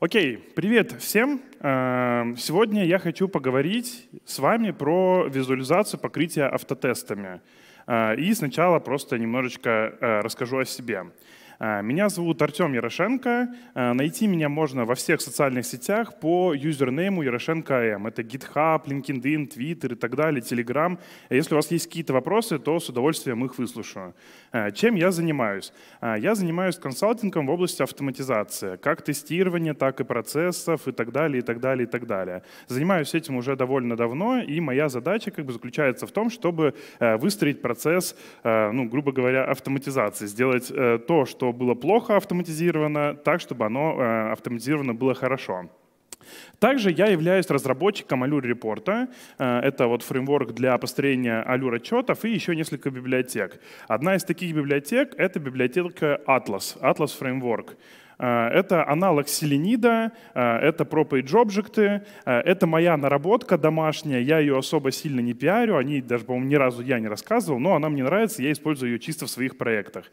Окей, привет всем. Э, сегодня я хочу поговорить с вами про визуализацию покрытия автотестами. Э, и сначала просто немножечко э, расскажу о себе. А, меня зовут Артем Ярошенко. А, найти меня можно во всех социальных сетях по юзернейму Ярошенко а М. Это GitHub, LinkedIn, Twitter и так далее, Telegram. Если у вас есть какие-то вопросы, то с удовольствием их выслушаю. Чем я занимаюсь? Я занимаюсь консалтингом в области автоматизации, как тестирования, так и процессов и так далее, и так далее, и так далее. Занимаюсь этим уже довольно давно, и моя задача как бы заключается в том, чтобы э, выстроить процесс, э, ну, грубо говоря, автоматизации, сделать э, то, что было плохо автоматизировано, так, чтобы оно э, автоматизировано было хорошо. Также я являюсь разработчиком Allure Report. Э, это вот фреймворк для построения Allure отчетов и еще несколько библиотек. Одна из таких библиотек — это библиотека Atlas, Atlas Framework. Э, это аналог селенида, э, это propage объекты, э, это моя наработка домашняя, я ее особо сильно не пиарю, о ней даже, по-моему, ни разу я не рассказывал, но она мне нравится, я использую ее чисто в своих проектах.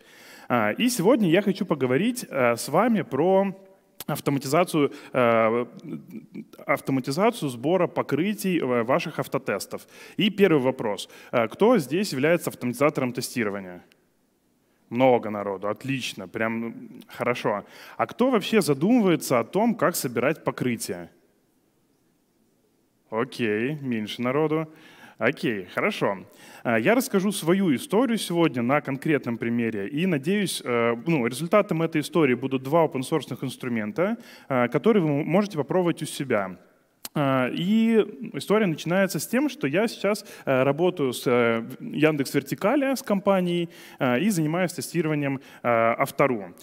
И сегодня я хочу поговорить с вами про автоматизацию, автоматизацию сбора покрытий ваших автотестов. И первый вопрос. Кто здесь является автоматизатором тестирования? Много народу, отлично, прям ну, хорошо. А кто вообще задумывается о том, как собирать покрытие? Окей, меньше народу. Окей, хорошо. А, я расскажу свою историю сегодня на конкретном примере. И надеюсь, э, ну, результатом этой истории будут два open-source инструмента, э, которые вы можете попробовать у себя. А, и история начинается с тем, что я сейчас э, работаю с э, Яндекс Вертикали, с компанией, э, и занимаюсь тестированием Автору.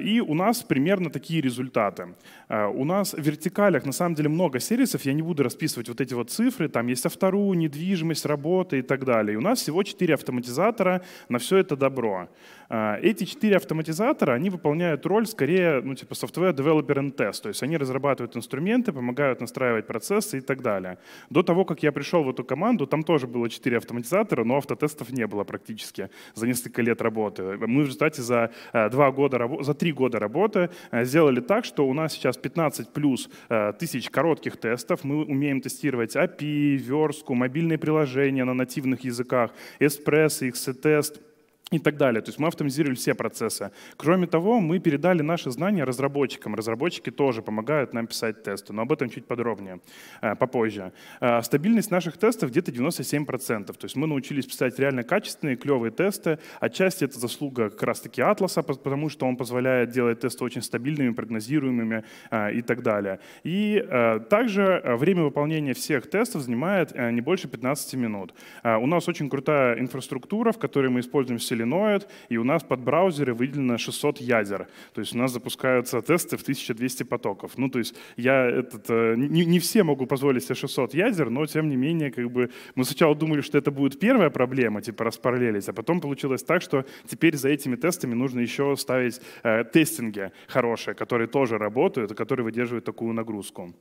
И у нас примерно такие результаты. У нас в вертикалях на самом деле много сервисов, я не буду расписывать вот эти вот цифры, там есть автору, недвижимость, работа и так далее. И у нас всего 4 автоматизатора на все это добро. А, эти четыре автоматизатора, они выполняют роль скорее, ну, типа software developer and test, то есть они разрабатывают инструменты, помогают настраивать процессы и так далее. До того, как я пришел в эту команду, там тоже было четыре автоматизатора, но автотестов не было практически за несколько лет работы. Мы в результате за э, два года, за три года работы э, сделали так, что у нас сейчас 15 плюс э, тысяч коротких тестов. Мы умеем тестировать API, верстку, мобильные приложения на нативных языках, Espresso, XC-тест — и так далее. То есть мы автоматизировали все процессы. Кроме того, мы передали наши знания разработчикам. Разработчики тоже помогают нам писать тесты, но об этом чуть подробнее, э, попозже. Э, стабильность наших тестов где-то 97%. То есть мы научились писать реально качественные, клевые тесты. Отчасти это заслуга как раз-таки Атласа, потому что он позволяет делать тесты очень стабильными, прогнозируемыми э, и так далее. И также время выполнения всех тестов занимает не больше 15 минут. У нас очень крутая инфраструктура, в которой мы используем все соленоид, и у нас под браузеры выделено 600 ядер. То есть у нас запускаются тесты в 1200 потоков. Ну, то есть я этот, э, не, не все могу позволить себе 600 ядер, но тем не менее, как бы мы сначала думали, что это будет первая проблема, типа распараллелись, а потом получилось так, что теперь за этими тестами нужно еще ставить э, тестинги хорошие, которые тоже работают которые выдерживают такую нагрузку.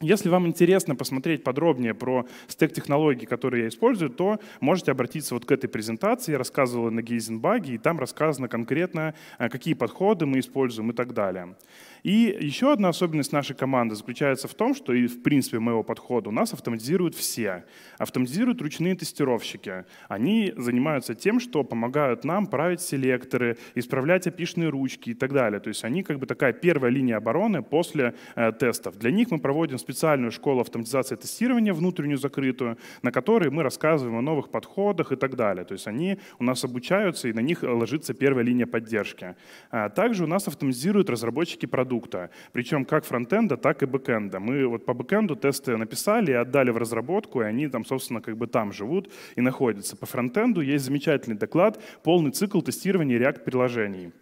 Если вам интересно посмотреть подробнее про стек технологий, которые я использую, то можете обратиться вот к этой презентации. Я рассказывал на Гейзенбаге, и там рассказано конкретно, а, какие подходы мы используем и так далее. И еще одна особенность нашей команды заключается в том, что и в принципе моего подхода у нас автоматизируют все. Автоматизируют ручные тестировщики. Они занимаются тем, что помогают нам править селекторы, исправлять опишные ручки и так далее. То есть они как бы такая первая линия обороны после э, тестов. Для них мы проводим специальную школу автоматизации тестирования, внутреннюю закрытую, на которой мы рассказываем о новых подходах и так далее. То есть они у нас обучаются, и на них ложится первая линия поддержки. А также у нас автоматизируют разработчики продуктов продукта, причем как фронтенда, так и бэкенда. Мы вот по бэкенду тесты написали и отдали в разработку, и они там, собственно, как бы там живут и находятся. По фронтенду есть замечательный доклад «Полный цикл тестирования React-приложений».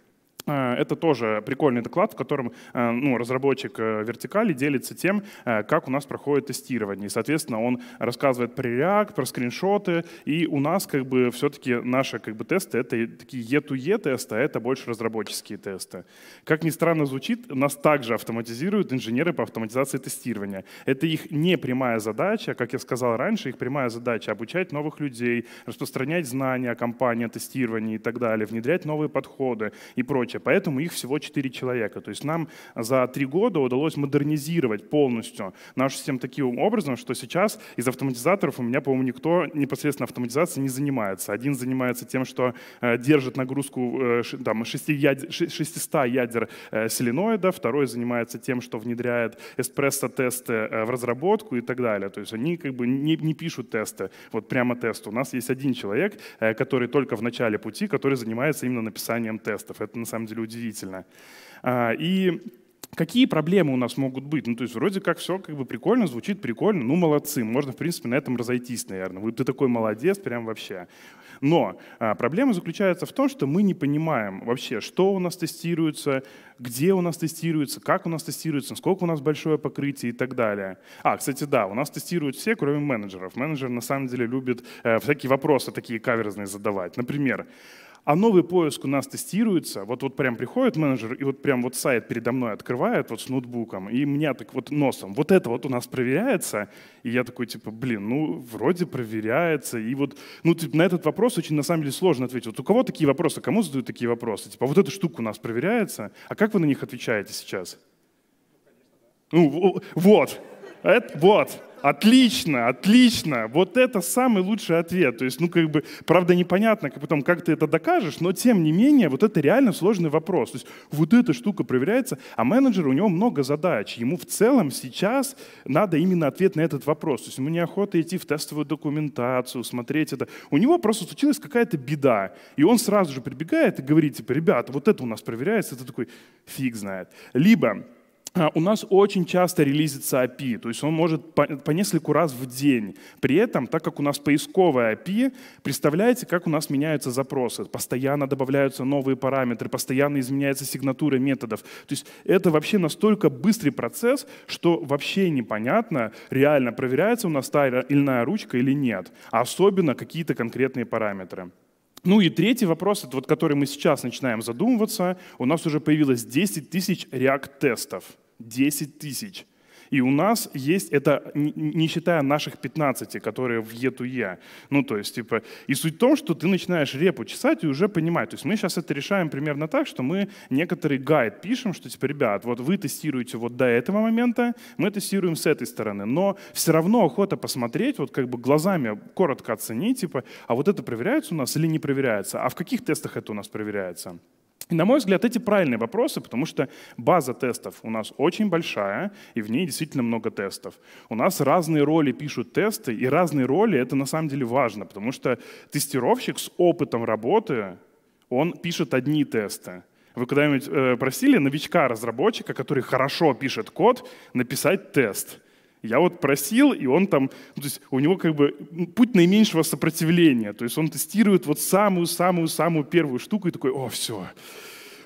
Э, это тоже прикольный доклад, в котором э, ну, разработчик э, вертикали делится тем, как у нас проходит тестирование. И, соответственно, он рассказывает про React, про скриншоты, и у нас как бы все-таки наши как бы тесты — это такие E2E тесты, а это больше разработческие тесты. Как ни странно звучит, нас также автоматизируют инженеры по автоматизации тестирования. Это их не прямая задача, как я сказал раньше, их прямая задача — обучать новых людей, распространять знания о компании, о тестировании и так далее, внедрять новые подходы и прочее работе, поэтому их всего 4 человека. То есть нам за 3 года удалось модернизировать полностью нашу систему таким образом, что сейчас из автоматизаторов у меня, по-моему, никто непосредственно автоматизацией не занимается. Один занимается тем, что э, держит нагрузку э, там, 6 ядер, 600 ядер э, соленоида, второй занимается тем, что внедряет эспрессо-тесты в разработку и так далее. То есть они как бы не, не пишут тесты, вот прямо тесты. У нас есть один человек, который только в начале пути, который занимается именно написанием тестов. Это на самом самом деле удивительно. А, и какие проблемы у нас могут быть? Ну, то есть вроде как все как бы прикольно, звучит прикольно, ну, молодцы, можно, в принципе, на этом разойтись, наверное. Вот ты такой молодец, прям вообще. Но а, проблема заключается в том, что мы не понимаем вообще, что у нас тестируется, где у нас тестируется, как у нас тестируется, насколько у нас большое покрытие и так далее. А, кстати, да, у нас тестируют все, кроме менеджеров. Менеджер, на самом деле, любит э, всякие вопросы такие каверзные задавать. Например, а новый поиск у нас тестируется. Вот, вот прям приходит менеджер, и вот прям вот сайт передо мной открывает вот с ноутбуком, и меня так вот носом. Вот это вот у нас проверяется. И я такой, типа, блин, ну, вроде проверяется. И вот, ну, типа, на этот вопрос очень, на самом деле, сложно ответить. Вот у кого такие вопросы? Кому задают такие вопросы? Типа, «А вот эта штука у нас проверяется. А как вы на них отвечаете сейчас? Ну, конечно, да. ну вот. Это, вот. Отлично, отлично. Вот это самый лучший ответ. То есть, ну, как бы, правда, непонятно, как потом, как ты это докажешь, но тем не менее, вот это реально сложный вопрос. То есть, вот эта штука проверяется, а менеджер, у него много задач. Ему в целом сейчас надо именно ответ на этот вопрос. То есть, ему неохота идти в тестовую документацию, смотреть это. У него просто случилась какая-то беда. И он сразу же прибегает и говорит, типа, ребята, вот это у нас проверяется. Это такой, фиг знает. Либо а, у нас очень часто релизится API, то есть он может по, по нескольку раз в день. При этом, так как у нас поисковая API, представляете, как у нас меняются запросы. Постоянно добавляются новые параметры, постоянно изменяется сигнатура методов. То есть это вообще настолько быстрый процесс, что вообще непонятно, реально проверяется у нас та или иная ручка или нет. особенно какие-то конкретные параметры. Ну и третий вопрос, это вот, который мы сейчас начинаем задумываться. У нас уже появилось 10 тысяч React-тестов. 10 тысяч. И у нас есть это, не считая наших 15, которые в Е2Е. Ну, то есть, типа, и суть в том, что ты начинаешь репу чесать и уже понимать. То есть мы сейчас это решаем примерно так, что мы некоторый гайд пишем, что, типа, ребят, вот вы тестируете вот до этого момента, мы тестируем с этой стороны. Но все равно охота посмотреть, вот как бы глазами коротко оценить, типа, а вот это проверяется у нас или не проверяется, а в каких тестах это у нас проверяется. И, на мой взгляд, эти правильные вопросы, потому что база тестов у нас очень большая, и в ней действительно много тестов. У нас разные роли пишут тесты, и разные роли — это на самом деле важно, потому что тестировщик с опытом работы, он пишет одни тесты. Вы когда-нибудь э, просили новичка-разработчика, который хорошо пишет код, написать тест — я вот просил, и он там, ну, то есть у него как бы ну, путь наименьшего сопротивления. То есть он тестирует вот самую-самую-самую первую штуку и такой, о, все,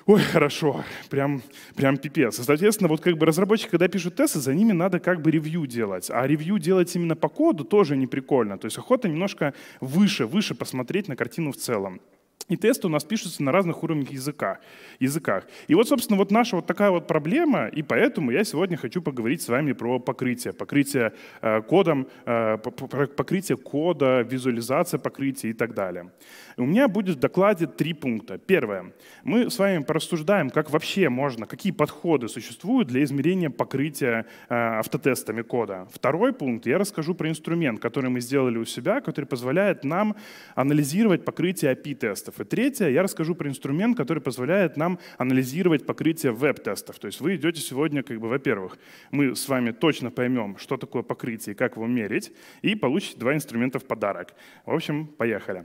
ой, хорошо, прям, прям пипец. соответственно, вот как бы разработчики, когда пишут тесты, за ними надо как бы ревью делать. А ревью делать именно по коду тоже не прикольно. То есть охота немножко выше, выше посмотреть на картину в целом. И тесты у нас пишутся на разных уровнях языка, языках. И вот, собственно, вот наша вот такая вот проблема, и поэтому я сегодня хочу поговорить с вами про покрытие. Покрытие э, кодом, э, покрытие кода, визуализация покрытия и так далее. И у меня будет в докладе три пункта. Первое. Мы с вами порассуждаем, как вообще можно, какие подходы существуют для измерения покрытия э, автотестами кода. Второй пункт. Я расскажу про инструмент, который мы сделали у себя, который позволяет нам анализировать покрытие API-тестов тестов. И третье, я расскажу про инструмент, который позволяет нам анализировать покрытие веб-тестов. То есть вы идете сегодня, как бы, во-первых, мы с вами точно поймем, что такое покрытие как его мерить, и получите два инструмента в подарок. В общем, поехали.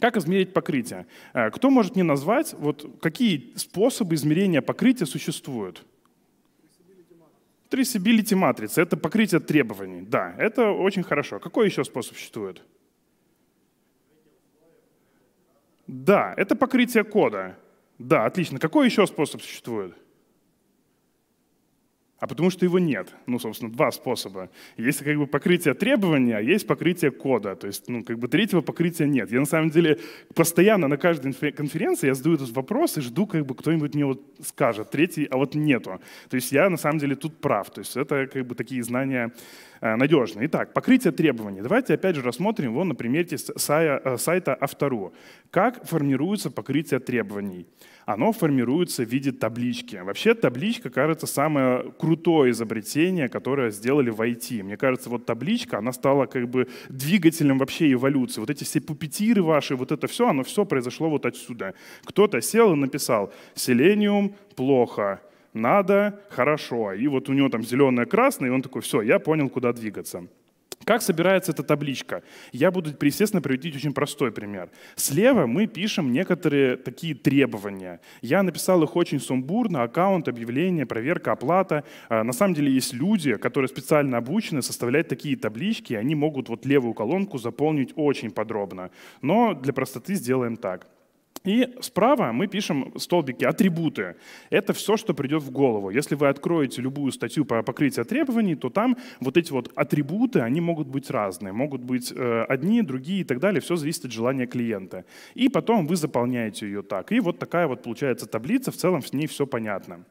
Как измерить покрытие? Э, кто может мне назвать, вот какие способы измерения покрытия существуют? Traceability матрица — это покрытие требований. Да, это очень хорошо. Какой еще способ существует? Да, это покрытие кода. Да, отлично. Какой еще способ существует? А потому что его нет. Ну, собственно, два способа. Есть как бы покрытие требования, а есть покрытие кода. То есть, ну, как бы третьего покрытия нет. Я на самом деле постоянно на каждой конференции я задаю этот вопрос и жду, как бы кто-нибудь мне вот скажет третий, а вот нету. То есть я на самом деле тут прав. То есть это как бы такие знания Э, надежны. Итак, покрытие требований. Давайте опять же рассмотрим его на примере э, сайта Автору. Как формируется покрытие требований? Оно формируется в виде таблички. Вообще табличка, кажется, самое крутое изобретение, которое сделали в IT. Мне кажется, вот табличка, она стала как бы двигателем вообще эволюции. Вот эти все пупетиры ваши, вот это все, оно все произошло вот отсюда. Кто-то сел и написал «Селениум плохо», надо, хорошо. И вот у него там зеленое, красное, и он такой, все, я понял, куда двигаться. Как собирается эта табличка? Я буду, естественно, приводить очень простой пример. Слева мы пишем некоторые такие требования. Я написал их очень сумбурно. Аккаунт, объявление, проверка, оплата. А, на самом деле есть люди, которые специально обучены составлять такие таблички. и Они могут вот левую колонку заполнить очень подробно. Но для простоты сделаем так. И справа мы пишем столбики «Атрибуты». Это все, что придет в голову. Если вы откроете любую статью по покрытию требований, то там вот эти вот атрибуты, они могут быть разные. Могут быть э, одни, другие и так далее. Все зависит от желания клиента. И потом вы заполняете ее так. И вот такая вот получается таблица. В целом с ней все понятно.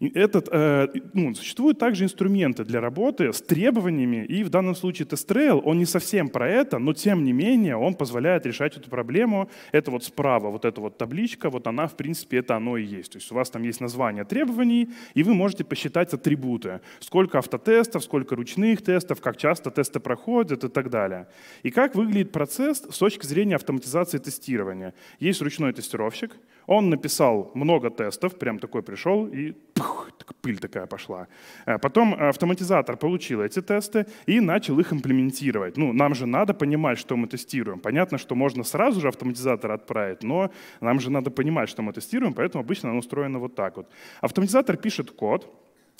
Этот, э, ну, существуют также инструменты для работы с требованиями, и в данном случае TestRail, он не совсем про это, но тем не менее он позволяет решать эту проблему. Это вот справа, вот эта вот табличка, вот она, в принципе, это оно и есть. То есть у вас там есть название требований, и вы можете посчитать атрибуты. Сколько автотестов, сколько ручных тестов, как часто тесты проходят и так далее. И как выглядит процесс с точки зрения автоматизации тестирования. Есть ручной тестировщик, он написал много тестов, прям такой пришел, и пух, пыль такая пошла. Э, потом автоматизатор получил эти тесты и начал их имплементировать. Ну, нам же надо понимать, что мы тестируем. Понятно, что можно сразу же автоматизатор отправить, но нам же надо понимать, что мы тестируем, поэтому обычно оно устроено вот так вот. Автоматизатор пишет код,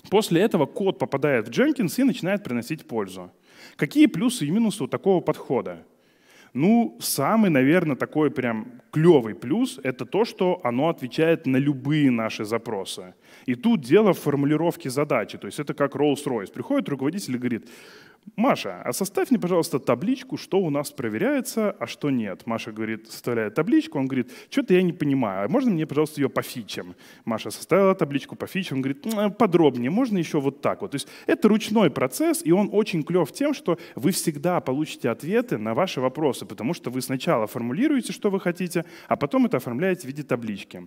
После этого код попадает в Jenkins и начинает приносить пользу. Какие плюсы и минусы у такого подхода? Ну, самый, наверное, такой прям клевый плюс — это то, что оно отвечает на любые наши запросы. И тут дело в формулировке задачи. То есть это как Rolls-Royce. Приходит руководитель и говорит, Маша, а составь мне, пожалуйста, табличку, что у нас проверяется, а что нет. Маша говорит, составляет табличку, он говорит, что-то я не понимаю, а можно мне, пожалуйста, ее по фичам? Маша составила табличку по фичам, он говорит, э, подробнее, можно еще вот так вот. То есть это ручной процесс, и он очень клев тем, что вы всегда получите ответы на ваши вопросы, потому что вы сначала формулируете, что вы хотите, а потом это оформляете в виде таблички.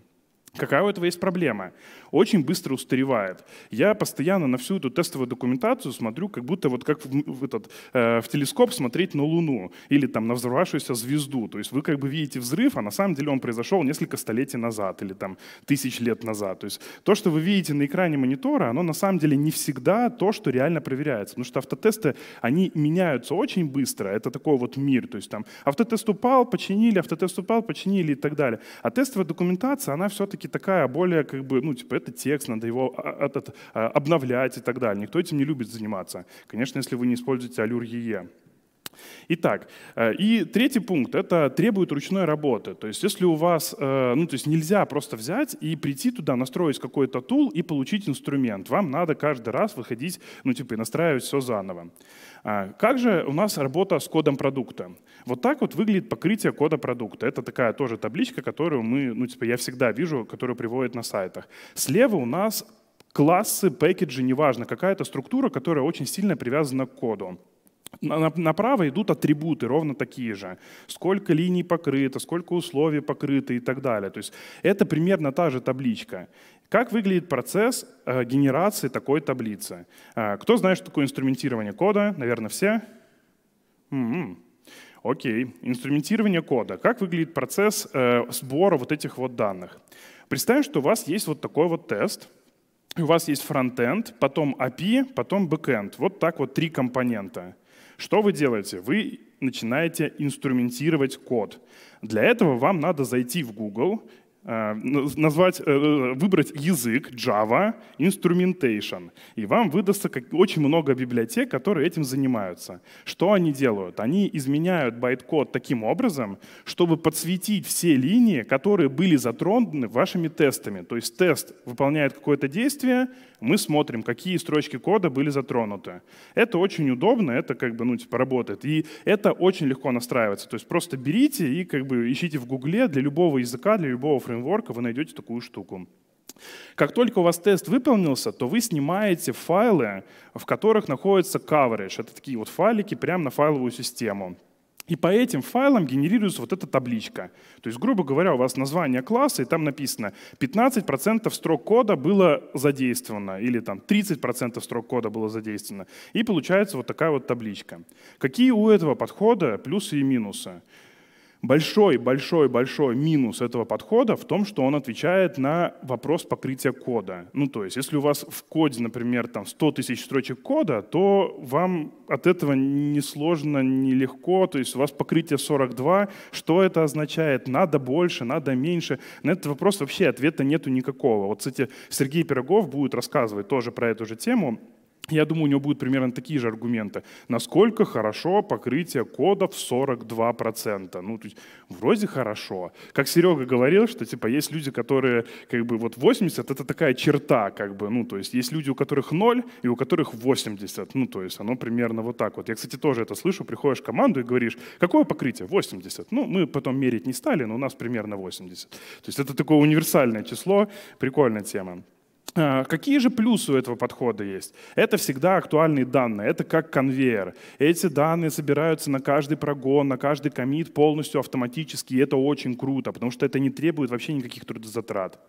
Какая у этого есть проблема? Очень быстро устаревает. Я постоянно на всю эту тестовую документацию смотрю, как будто вот как в, этот, э, в телескоп смотреть на Луну или там на взорвавшуюся звезду. То есть вы как бы видите взрыв, а на самом деле он произошел несколько столетий назад или там тысяч лет назад. То есть то, что вы видите на экране монитора, оно на самом деле не всегда то, что реально проверяется. Потому что автотесты, они меняются очень быстро. Это такой вот мир. То есть там автотест упал, починили, автотест упал, починили и так далее. А тестовая документация, она все-таки все-таки такая более, как бы, ну, типа, это текст, надо его а, а, этот, а, обновлять и так далее. Никто этим не любит заниматься. Конечно, если вы не используете Allure EE. Итак, э, и третий пункт – это требует ручной работы. То есть если у вас, э, ну то есть нельзя просто взять и прийти туда, настроить какой-то тул и получить инструмент. Вам надо каждый раз выходить, ну типа и настраивать все заново. А как же у нас работа с кодом продукта? Вот так вот выглядит покрытие кода продукта. Это такая тоже табличка, которую мы, ну типа я всегда вижу, которую приводят на сайтах. Слева у нас классы, пэкеджи, неважно, какая-то структура, которая очень сильно привязана к коду направо идут атрибуты ровно такие же. Сколько линий покрыто, сколько условий покрыто и так далее. То есть это примерно та же табличка. Как выглядит процесс э, генерации такой таблицы? Э, кто знает, что такое инструментирование кода? Наверное, все. М м-м. -м. Окей. Инструментирование кода. Как выглядит процесс э, сбора вот этих вот данных? Представим, что у вас есть вот такой вот тест, у вас есть фронтенд, потом API, потом бэкенд. Вот так вот три компонента. Что вы делаете? Вы начинаете инструментировать код. Для этого вам надо зайти в Google, э, назвать, э, выбрать язык Java Instrumentation. И вам выдастся очень много библиотек, которые этим занимаются. Что они делают? Они изменяют байткод таким образом, чтобы подсветить все линии, которые были затронуты вашими тестами. То есть тест выполняет какое-то действие, мы смотрим, какие строчки кода были затронуты. Это очень удобно, это как бы, ну, типа, работает. И это очень легко настраивается. То есть просто берите и как бы ищите в Гугле для любого языка, для любого фреймворка вы найдете такую штуку. Как только у вас тест выполнился, то вы снимаете файлы, в которых находится coverage. Это такие вот файлики прямо на файловую систему. И по этим файлам генерируется вот эта табличка. То есть, грубо говоря, у вас название класса, и там написано 15% строк кода было задействовано, или там 30% строк кода было задействовано. И получается вот такая вот табличка. Какие у этого подхода плюсы и минусы? Большой, большой, большой минус этого подхода в том, что он отвечает на вопрос покрытия кода. Ну, то есть, если у вас в коде, например, там 100 тысяч строчек кода, то вам от этого не сложно, не легко. То есть у вас покрытие 42. Что это означает? Надо больше, надо меньше. На этот вопрос вообще ответа нету никакого. Вот, кстати, Сергей Пирогов будет рассказывать тоже про эту же тему я думаю, у него будут примерно такие же аргументы. Насколько хорошо покрытие кодов 42%. Ну, то есть, вроде хорошо. Как Серега говорил, что типа есть люди, которые как бы вот 80 это такая черта, как бы, ну, то есть есть люди, у которых 0 и у которых 80. Ну, то есть оно примерно вот так вот. Я, кстати, тоже это слышу. Приходишь в команду и говоришь, какое покрытие? 80. Ну, мы потом мерить не стали, но у нас примерно 80. То есть это такое универсальное число, прикольная тема. А, какие же плюсы у этого подхода есть? Это всегда актуальные данные, это как конвейер. Эти данные собираются на каждый прогон, на каждый комит полностью автоматически, и это очень круто, потому что это не требует вообще никаких трудозатрат.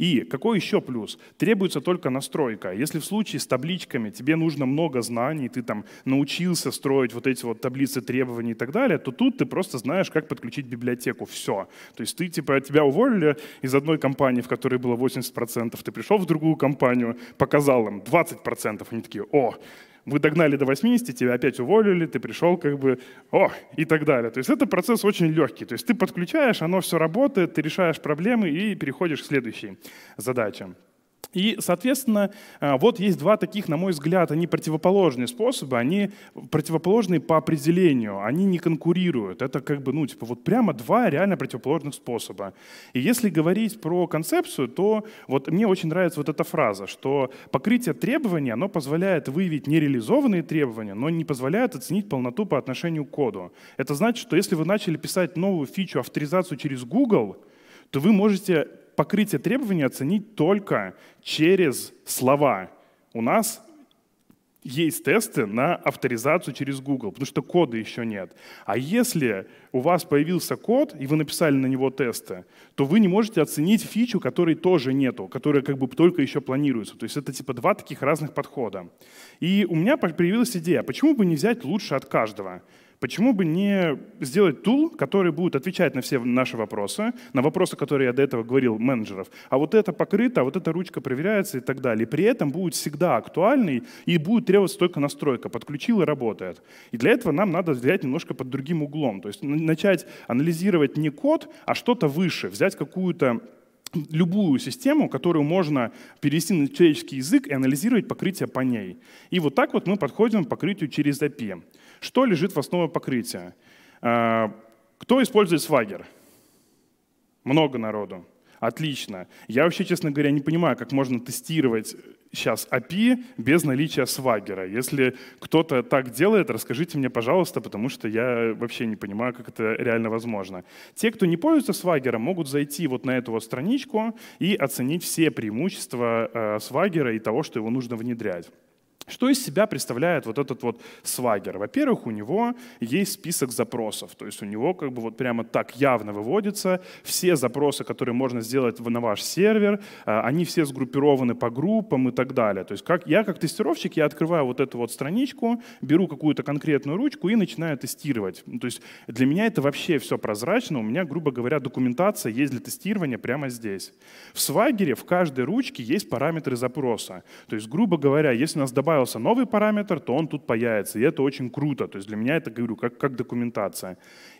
И какой еще плюс? Требуется только настройка. Если в случае с табличками тебе нужно много знаний, ты там научился строить вот эти вот таблицы требований и так далее, то тут ты просто знаешь, как подключить библиотеку. Все. То есть ты типа тебя уволили из одной компании, в которой было 80%, ты пришел в другую компанию, показал им 20%, они такие, о, вы догнали до 80, тебя опять уволили, ты пришел как бы, о, и так далее. То есть это процесс очень легкий. То есть ты подключаешь, оно все работает, ты решаешь проблемы и переходишь к следующей задаче. И, соответственно, э, вот есть два таких, на мой взгляд, они противоположные способы, они противоположные по определению, они не конкурируют. Это как бы, ну, типа, вот прямо два реально противоположных способа. И если говорить про концепцию, то вот мне очень нравится вот эта фраза, что покрытие требований, оно позволяет выявить нереализованные требования, но не позволяет оценить полноту по отношению к коду. Это значит, что если вы начали писать новую фичу авторизацию через Google, то вы можете покрытие требований оценить только через слова. У нас есть тесты на авторизацию через Google, потому что кода еще нет. А если у вас появился код, и вы написали на него тесты, то вы не можете оценить фичу, которой тоже нету, которая как бы только еще планируется. То есть это типа два таких разных подхода. И у меня появилась идея, почему бы не взять лучше от каждого? почему бы не сделать тул, который будет отвечать на все наши вопросы, на вопросы, которые я до этого говорил, менеджеров. А вот это покрыто, а вот эта ручка проверяется и так далее. при этом будет всегда актуальный и будет требоваться только настройка. Подключил и работает. И для этого нам надо взять немножко под другим углом. То есть начать анализировать не код, а что-то выше, взять какую-то любую систему, которую можно перевести на человеческий язык и анализировать покрытие по ней. И вот так вот мы подходим к покрытию через API. Что лежит в основе покрытия? А, кто использует свагер? Много народу. Отлично. Я вообще, честно говоря, не понимаю, как можно тестировать сейчас API без наличия свагера. Если кто-то так делает, расскажите мне, пожалуйста, потому что я вообще не понимаю, как это реально возможно. Те, кто не пользуется свагером, могут зайти вот на эту вот страничку и оценить все преимущества а, свагера и того, что его нужно внедрять. Что из себя представляет вот этот вот свагер? Во-первых, у него есть список запросов, то есть у него как бы вот прямо так явно выводятся все запросы, которые можно сделать на ваш сервер, а, они все сгруппированы по группам и так далее. То есть как, я как тестировщик, я открываю вот эту вот страничку, беру какую-то конкретную ручку и начинаю тестировать. Ну, то есть для меня это вообще все прозрачно, у меня, грубо говоря, документация есть для тестирования прямо здесь. В свагере в каждой ручке есть параметры запроса. То есть, грубо говоря, если у нас добавилось добавился новый параметр, то он тут появится. И это очень круто. То есть для меня это, говорю, как, как документация.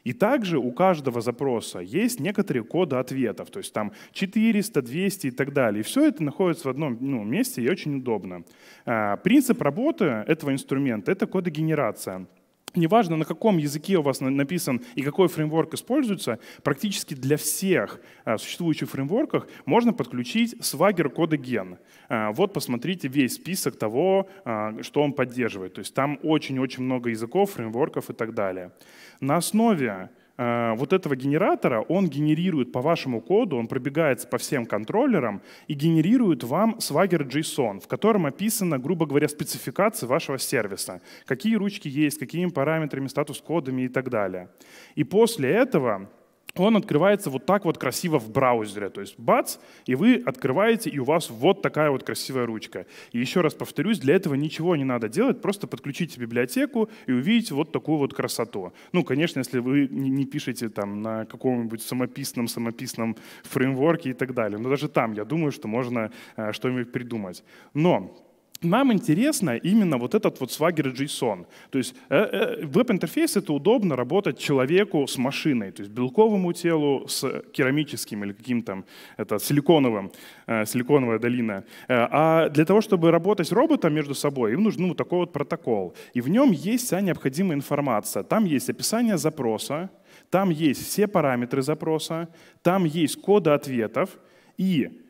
И также у каждого запроса есть некоторые коды ответов. То есть там 400, 200 и так далее. И все это находится в одном ну, месте и очень удобно. А, принцип работы этого инструмента — это кодогенерация неважно, на каком языке у вас написан и какой фреймворк используется, практически для всех э, существующих фреймворков можно подключить Swagger кодоген. Э, вот посмотрите весь список того, э, что он поддерживает. То есть там очень-очень много языков, фреймворков и так далее. На основе Э, вот этого генератора, он генерирует по вашему коду, он пробегается по всем контроллерам и генерирует вам Swagger JSON, в котором описана, грубо говоря, спецификация вашего сервиса. Какие ручки есть, какими параметрами, статус-кодами и так далее. И после этого он открывается вот так вот красиво в браузере. То есть бац, и вы открываете, и у вас вот такая вот красивая ручка. И еще раз повторюсь, для этого ничего не надо делать, просто подключите библиотеку и увидите вот такую вот красоту. Ну, конечно, если вы не пишете там на каком-нибудь самописном, самописном фреймворке и так далее. Но даже там, я думаю, что можно э, что-нибудь придумать. Но нам интересно именно вот этот вот Swagger JSON. То есть э, э, веб-интерфейс — это удобно работать человеку с машиной, то есть белковому телу с керамическим или каким там, это силиконовым, э, силиконовая долина. А для того, чтобы работать роботом между собой, им нужен ну, вот такой вот протокол. И в нем есть вся необходимая информация. Там есть описание запроса, там есть все параметры запроса, там есть коды ответов, и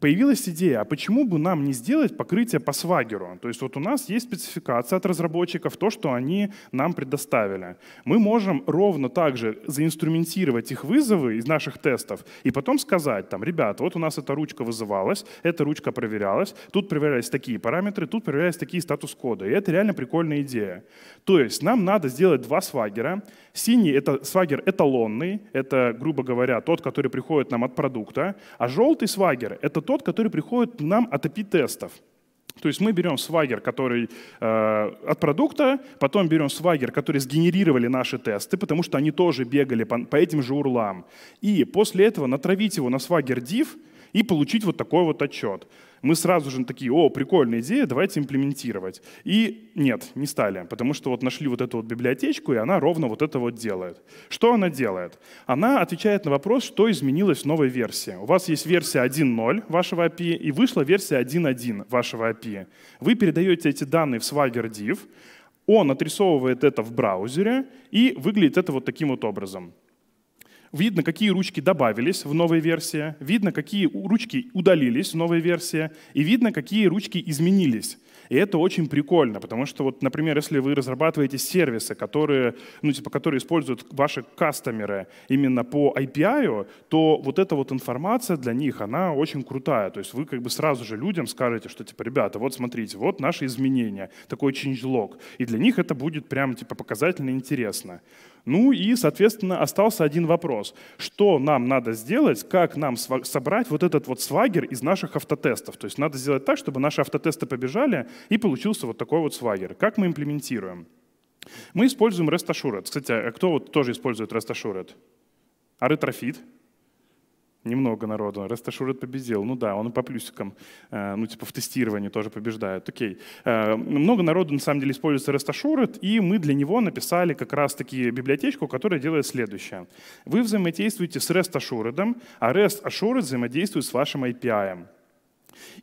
появилась идея, а почему бы нам не сделать покрытие по свагеру? То есть вот у нас есть спецификация от разработчиков, то, что они нам предоставили. Мы можем ровно так же заинструментировать их вызовы из наших тестов и потом сказать там, ребята, вот у нас эта ручка вызывалась, эта ручка проверялась, тут проверялись такие параметры, тут проверялись такие статус-коды. И это реально прикольная идея. То есть нам надо сделать два свагера. Синий — это свагер эталонный, это, грубо говоря, тот, который приходит нам от продукта, а желтый свагер — это тот, который приходит нам от API-тестов. То есть мы берем свагер, который э, от продукта, потом берем свагер, который сгенерировали наши тесты, потому что они тоже бегали по, по этим же урлам. И после этого натравить его на свагер div, и получить вот такой вот отчет. Мы сразу же такие, о, прикольная идея, давайте имплементировать. И нет, не стали, потому что вот нашли вот эту вот библиотечку, и она ровно вот это вот делает. Что она делает? Она отвечает на вопрос, что изменилось в новой версии. У вас есть версия 1.0 вашего API, и вышла версия 1.1 вашего API. Вы передаете эти данные в Swagger Div, он отрисовывает это в браузере, и выглядит это вот таким вот образом. Видно, какие ручки добавились в новой версии, видно, какие ручки удалились в новой версии, и видно, какие ручки изменились. И это очень прикольно, потому что, вот, например, если вы разрабатываете сервисы, которые, ну, типа, которые используют ваши кастомеры именно по API, то вот эта вот информация для них, она очень крутая. То есть вы как бы сразу же людям скажете, что, типа, ребята, вот смотрите, вот наши изменения, такой change log, И для них это будет прям, типа, показательно интересно. Ну и, соответственно, остался один вопрос. Что нам надо сделать, как нам собрать вот этот вот свагер из наших автотестов? То есть надо сделать так, чтобы наши автотесты побежали и получился вот такой вот свагер. Как мы имплементируем? Мы используем REST Assured. Кстати, а кто вот тоже использует REST Assured? А немного народу. Расташурат победил. Ну да, он и по плюсикам, э, ну типа в тестировании тоже побеждает. Окей. Э, много народу на самом деле используется Расташурат, и мы для него написали как раз-таки библиотечку, которая делает следующее. Вы взаимодействуете с REST Assured, а REST Assured взаимодействует с вашим API.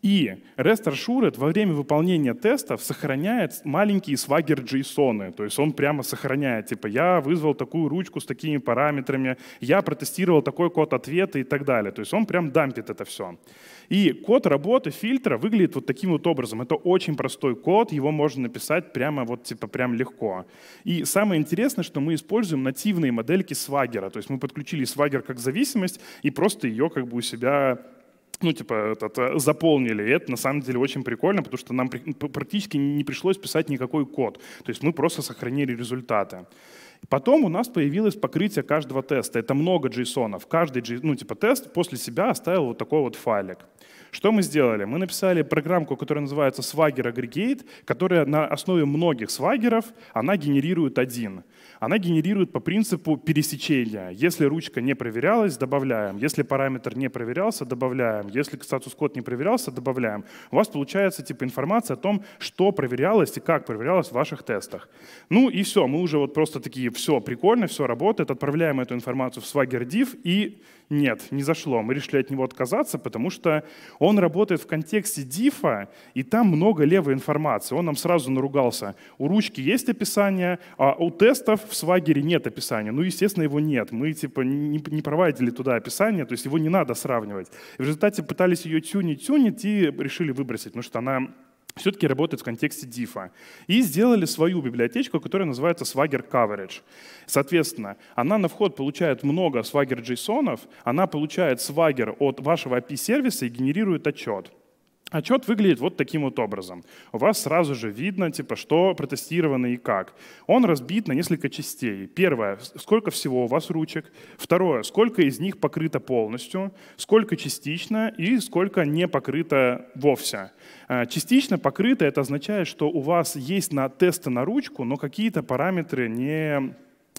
И REST Assured во время выполнения тестов сохраняет маленькие свагер JSON. То есть он прямо сохраняет, типа, я вызвал такую ручку с такими параметрами, я протестировал такой код ответа и так далее. То есть он прям дампит это все. И код работы фильтра выглядит вот таким вот образом. Это очень простой код, его можно написать прямо вот типа прям легко. И самое интересное, что мы используем нативные модельки свагера. То есть мы подключили свагер как зависимость и просто ее как бы у себя ну, типа, этот, э, заполнили. И это на самом деле очень прикольно, потому что нам практически не пришлось писать никакой код. То есть мы просто сохранили результаты. Потом у нас появилось покрытие каждого теста. Это много джейсонов. Каждый ну, типа, тест после себя оставил вот такой вот файлик. Что мы сделали? Мы написали программку, которая называется Swagger Aggregate, которая на основе многих свагеров, она генерирует один она генерирует по принципу пересечения. Если ручка не проверялась, добавляем. Если параметр не проверялся, добавляем. Если статус-код не проверялся, добавляем. У вас получается типа информация о том, что проверялось и как проверялось в ваших тестах. Ну и все, мы уже вот просто такие, все прикольно, все работает, отправляем эту информацию в Swagger Div и нет, не зашло. Мы решили от него отказаться, потому что он работает в контексте дифа, и там много левой информации. Он нам сразу наругался. У ручки есть описание, а у тестов в свагере нет описания. Ну, естественно, его нет. Мы типа не, не проводили туда описание, то есть его не надо сравнивать. И в результате пытались ее тюнить, тюнить и решили выбросить, потому что она все-таки работает в контексте дифа. И сделали свою библиотечку, которая называется Swagger Coverage. Соответственно, она на вход получает много Swagger JSON, она получает Swagger от вашего API-сервиса и генерирует отчет. Отчет выглядит вот таким вот образом. У вас сразу же видно, типа, что протестировано и как. Он разбит на несколько частей. Первое, сколько всего у вас ручек. Второе, сколько из них покрыто полностью, сколько частично и сколько не покрыто вовсе. А, частично покрыто — это означает, что у вас есть на тесты на ручку, но какие-то параметры не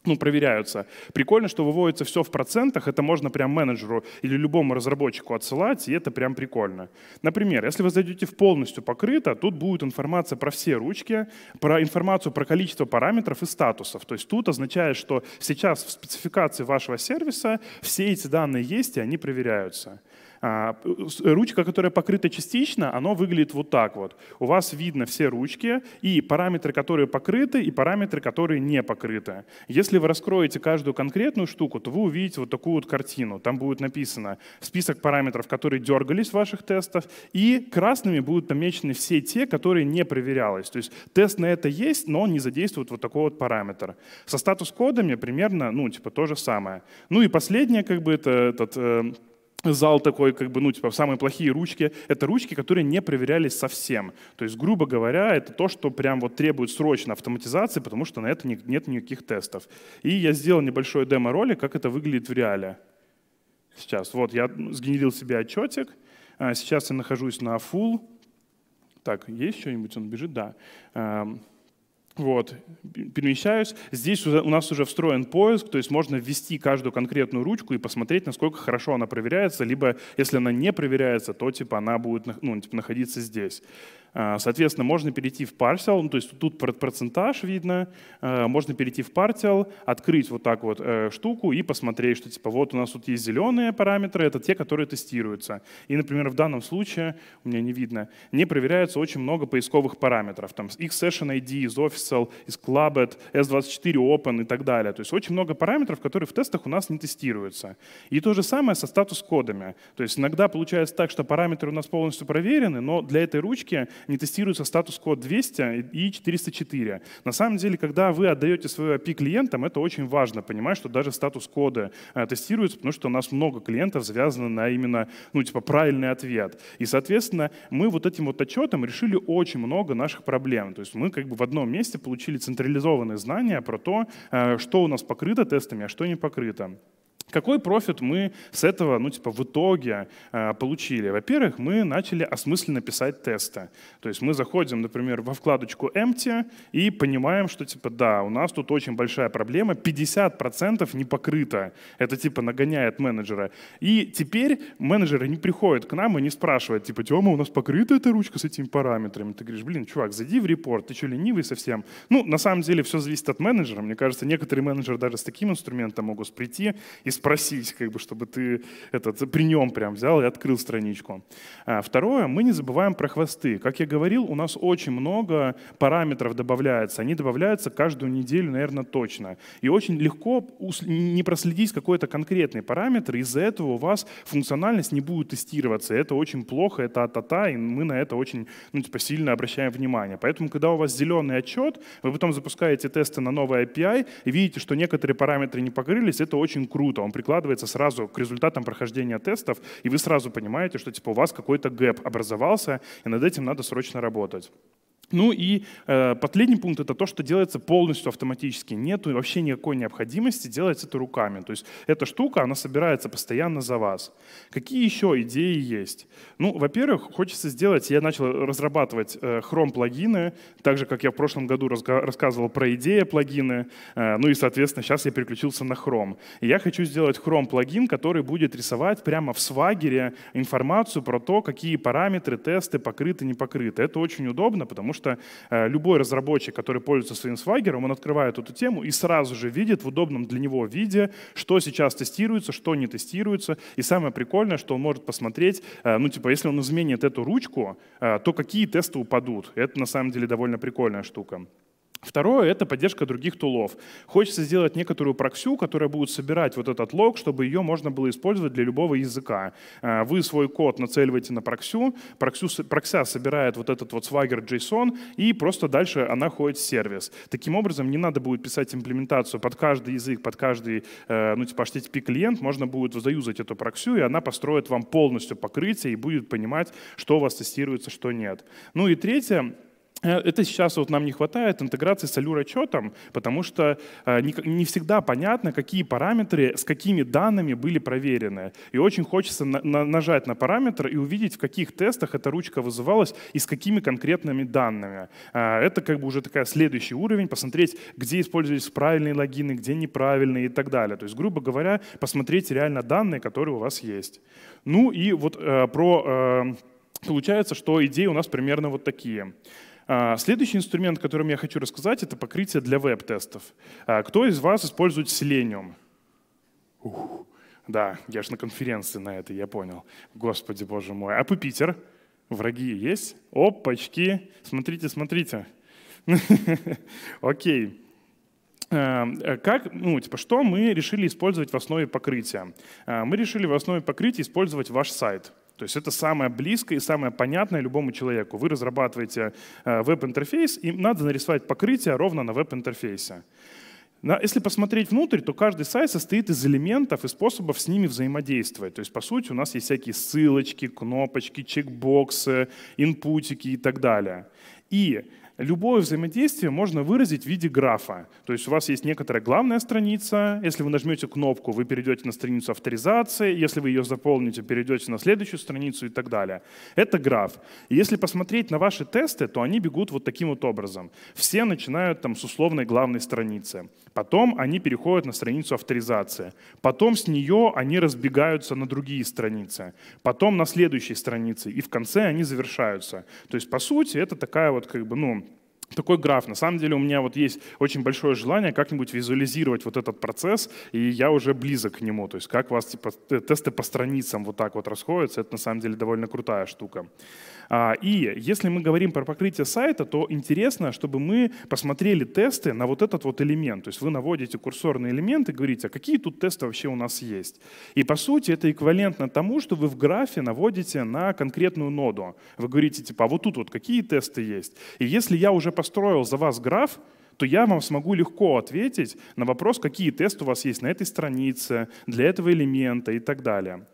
ну, проверяются. Прикольно, что выводится все в процентах, это можно прям менеджеру или любому разработчику отсылать, и это прям прикольно. Например, если вы зайдете в полностью покрыто, тут будет информация про все ручки, про информацию про количество параметров и статусов. То есть тут означает, что сейчас в спецификации вашего сервиса все эти данные есть, и они проверяются. А, ручка, которая покрыта частично, она выглядит вот так вот. У вас видно все ручки и параметры, которые покрыты, и параметры, которые не покрыты. Если вы раскроете каждую конкретную штуку, то вы увидите вот такую вот картину. Там будет написано список параметров, которые дергались в ваших тестах, и красными будут помечены все те, которые не проверялись. То есть тест на это есть, но он не задействует вот такой вот параметр. Со статус-кодами примерно, ну, типа то же самое. Ну и последнее, как бы, это этот э, зал такой, как бы, ну, типа, самые плохие ручки. Это ручки, которые не проверялись совсем. То есть, грубо говоря, это то, что прям вот требует срочно автоматизации, потому что на это нет никаких тестов. И я сделал небольшой демо-ролик, как это выглядит в реале. Сейчас, вот, я сгенерил себе отчетик. А, сейчас я нахожусь на full. Так, есть что-нибудь? Он бежит, да. Эм, вот, перемещаюсь. Здесь у нас уже встроен поиск, то есть можно ввести каждую конкретную ручку и посмотреть, насколько хорошо она проверяется, либо если она не проверяется, то типа она будет ну, типа, находиться здесь. А, соответственно, можно перейти в partial, ну, то есть тут процентаж видно, а, можно перейти в partial, открыть вот так вот э, штуку и посмотреть, что типа вот у нас тут есть зеленые параметры, это те, которые тестируются. И, например, в данном случае, у меня не видно, не проверяется очень много поисковых параметров, там с X-Session ID, из Official, из Clubbed, S24 Open и так далее. То есть очень много параметров, которые в тестах у нас не тестируются. И то же самое со статус-кодами. То есть иногда получается так, что параметры у нас полностью проверены, но для этой ручки не тестируется статус код 200 и 404. На самом деле, когда вы отдаете свою API клиентам, это очень важно понимать, что даже статус коды э, тестируются, потому что у нас много клиентов завязано на именно ну, типа, правильный ответ. И, соответственно, мы вот этим вот отчетом решили очень много наших проблем. То есть мы как бы в одном месте получили централизованные знания про то, э, что у нас покрыто тестами, а что не покрыто. Какой профит мы с этого, ну, типа, в итоге а, получили? Во-первых, мы начали осмысленно писать тесты. То есть мы заходим, например, во вкладочку Empty и понимаем, что, типа, да, у нас тут очень большая проблема, 50% не покрыто. Это, типа, нагоняет менеджера. И теперь менеджеры не приходят к нам и не спрашивают, типа, Тёма, у нас покрыта эта ручка с этими параметрами? Ты говоришь, блин, чувак, зайди в репорт, ты что, ленивый совсем? Ну, на самом деле, все зависит от менеджера. Мне кажется, некоторые менеджеры даже с таким инструментом могут прийти и спросить, как бы, чтобы ты этот, при нем прям взял и открыл страничку. А, второе, мы не забываем про хвосты. Как я говорил, у нас очень много параметров добавляется. Они добавляются каждую неделю, наверное, точно. И очень легко не проследить какой-то конкретный параметр. Из-за этого у вас функциональность не будет тестироваться. Это очень плохо, это а-та-та, и мы на это очень ну, типа, сильно обращаем внимание. Поэтому, когда у вас зеленый отчет, вы потом запускаете тесты на новый API и видите, что некоторые параметры не покрылись, это очень круто он прикладывается сразу к результатам прохождения тестов, и вы сразу понимаете, что типа, у вас какой-то гэп образовался, и над этим надо срочно работать. Ну и э, последний пункт — это то, что делается полностью автоматически. Нет вообще никакой необходимости делать это руками. То есть эта штука, она собирается постоянно за вас. Какие еще идеи есть? Ну, во-первых, хочется сделать, я начал разрабатывать э, Chrome плагины, так же, как я в прошлом году рассказывал про идея плагины, э, ну и, соответственно, сейчас я переключился на Chrome. И я хочу сделать Chrome плагин, который будет рисовать прямо в свагере информацию про то, какие параметры, тесты покрыты, не покрыты. Это очень удобно, потому что что э, любой разработчик, который пользуется своим свагером, он открывает эту тему и сразу же видит в удобном для него виде, что сейчас тестируется, что не тестируется. И самое прикольное, что он может посмотреть, э, ну типа, если он изменит эту ручку, э, то какие тесты упадут. Это на самом деле довольно прикольная штука. Второе — это поддержка других тулов. Хочется сделать некоторую проксю, которая будет собирать вот этот лог, чтобы ее можно было использовать для любого языка. Э, вы свой код нацеливаете на проксю, проксю прокся собирает вот этот вот swagger JSON, и просто дальше она ходит в сервис. Таким образом, не надо будет писать имплементацию под каждый язык, под каждый, э, ну, типа HTTP клиент, можно будет заюзать эту проксю, и она построит вам полностью покрытие и будет понимать, что у вас тестируется, что нет. Ну и третье — Э, это сейчас вот нам не хватает интеграции с Allure отчетом, потому что э, не всегда понятно, какие параметры с какими данными были проверены. И очень хочется нажать на параметр и увидеть, в каких тестах эта ручка вызывалась и с какими конкретными данными. Э, это как бы уже такая следующий уровень, посмотреть, где использовались правильные логины, где неправильные и так далее. То есть, грубо говоря, посмотреть реально данные, которые у вас есть. Ну и вот про Получается, что идеи у нас примерно вот такие. А, следующий инструмент, о котором я хочу рассказать, это покрытие для веб-тестов. А, кто из вас использует Selenium? Ух, да, я же на конференции на это, я понял. Господи, боже мой. А по Питер? Враги есть? Опачки. Смотрите, смотрите. Окей. А, как, ну, типа, что мы решили использовать в основе покрытия? Мы решили в основе покрытия использовать ваш сайт. То есть это самое близкое и самое понятное любому человеку. Вы разрабатываете э, веб-интерфейс, и надо нарисовать покрытие ровно на веб-интерфейсе. Если посмотреть внутрь, то каждый сайт состоит из элементов и способов с ними взаимодействовать. То есть, по сути, у нас есть всякие ссылочки, кнопочки, чекбоксы, инпутики и так далее. И любое взаимодействие можно выразить в виде графа. То есть у вас есть некоторая главная страница. Если вы нажмете кнопку, вы перейдете на страницу авторизации. Если вы ее заполните, перейдете на следующую страницу и так далее. Это граф. И если посмотреть на ваши тесты, то они бегут вот таким вот образом. Все начинают там с условной главной страницы. Потом они переходят на страницу авторизации. Потом с нее они разбегаются на другие страницы. Потом на следующей странице. И в конце они завершаются. То есть, по сути, это такая вот как бы, ну, такой граф. На самом деле у меня вот есть очень большое желание как-нибудь визуализировать вот этот процесс, и я уже близок к нему. То есть как у вас типа, тесты по страницам вот так вот расходятся, это на самом деле довольно крутая штука. А, и если мы говорим про покрытие сайта, то интересно, чтобы мы посмотрели тесты на вот этот вот элемент. То есть вы наводите курсорный элемент и говорите, а какие тут тесты вообще у нас есть. И по сути это эквивалентно тому, что вы в графе наводите на конкретную ноду. Вы говорите, типа, а вот тут вот какие тесты есть. И если я уже построил за вас граф, то я вам смогу легко ответить на вопрос, какие тесты у вас есть на этой странице, для этого элемента и так далее.